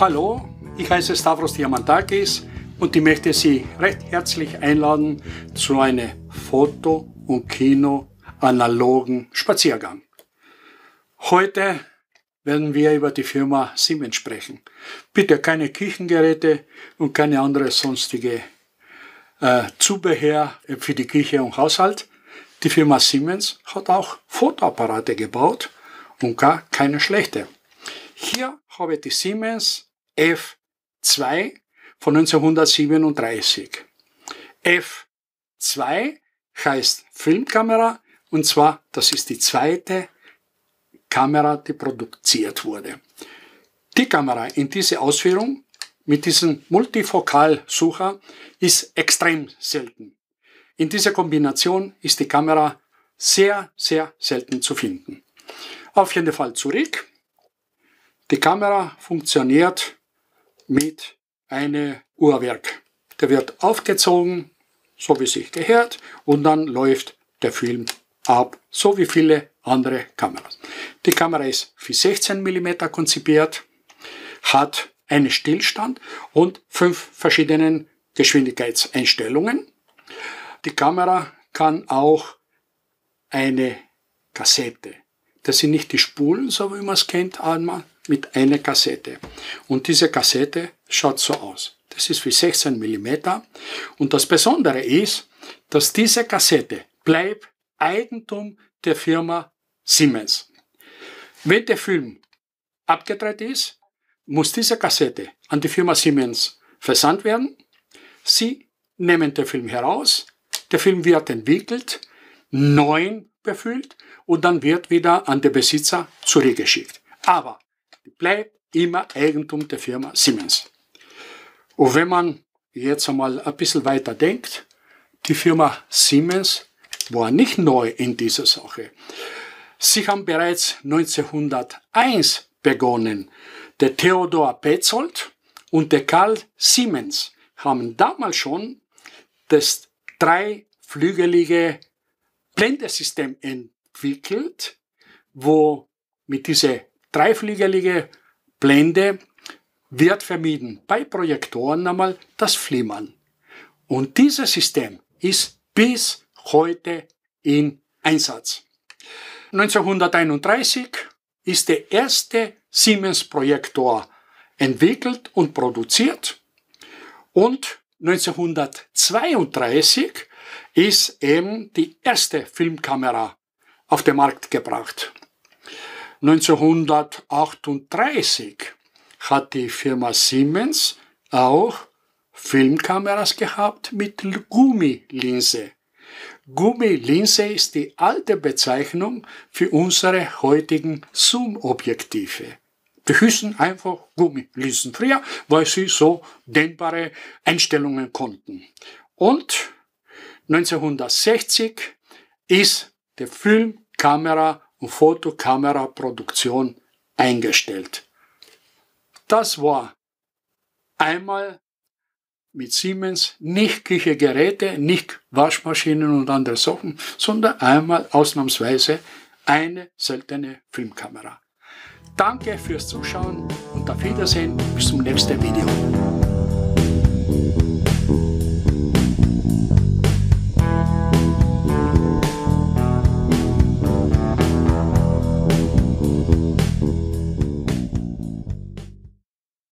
Hallo, ich heiße Stavros Diamantakis und ich möchte Sie recht herzlich einladen zu einem Foto- und Kino-analogen Spaziergang. Heute werden wir über die Firma Siemens sprechen. Bitte keine Küchengeräte und keine andere sonstige äh, Zubehör für die Küche und Haushalt. Die Firma Siemens hat auch Fotoapparate gebaut und gar keine schlechte. Hier habe ich die Siemens F2 von 1937. F2 heißt Filmkamera und zwar, das ist die zweite Kamera, die produziert wurde. Die Kamera in dieser Ausführung mit diesem Multifokalsucher ist extrem selten. In dieser Kombination ist die Kamera sehr, sehr selten zu finden. Auf jeden Fall zurück. Die Kamera funktioniert mit einem Uhrwerk. Der wird aufgezogen, so wie sich gehört, und dann läuft der Film ab, so wie viele andere Kameras. Die Kamera ist für 16 mm konzipiert, hat einen Stillstand und fünf verschiedenen Geschwindigkeitseinstellungen. Die Kamera kann auch eine Kassette. Das sind nicht die Spulen, so wie man es kennt, einmal, mit einer Kassette. Und diese Kassette schaut so aus. Das ist wie 16 mm. Und das Besondere ist, dass diese Kassette bleibt Eigentum der Firma Siemens. Wenn der Film abgedreht ist, muss diese Kassette an die Firma Siemens versandt werden. Sie nehmen den Film heraus, der Film wird entwickelt, neu befüllt und dann wird wieder an den Besitzer zurückgeschickt. Aber bleibt immer Eigentum der Firma Siemens. Und wenn man jetzt einmal ein bisschen weiter denkt, die Firma Siemens war nicht neu in dieser Sache. Sie haben bereits 1901 begonnen. Der Theodor Petzold und der Karl Siemens haben damals schon das dreiflügelige Blendesystem entwickelt, wo mit dieser dreifliegerlige Blende wird vermieden. Bei Projektoren einmal das Flimmern. Und dieses System ist bis heute in Einsatz. 1931 ist der erste Siemens-Projektor entwickelt und produziert und 1932 ist eben die erste Filmkamera auf den Markt gebracht. 1938 hat die Firma Siemens auch Filmkameras gehabt mit Gummilinse. Gummilinse ist die alte Bezeichnung für unsere heutigen Zoom-Objektive. Die hießen einfach Gummilinsen früher, weil sie so dehnbare Einstellungen konnten. Und 1960 ist die Filmkamera und Fotokameraproduktion eingestellt. Das war einmal mit Siemens nicht Küchegeräte, nicht Waschmaschinen und andere Sachen, sondern einmal ausnahmsweise eine seltene Filmkamera. Danke fürs Zuschauen und auf Wiedersehen bis zum nächsten Video.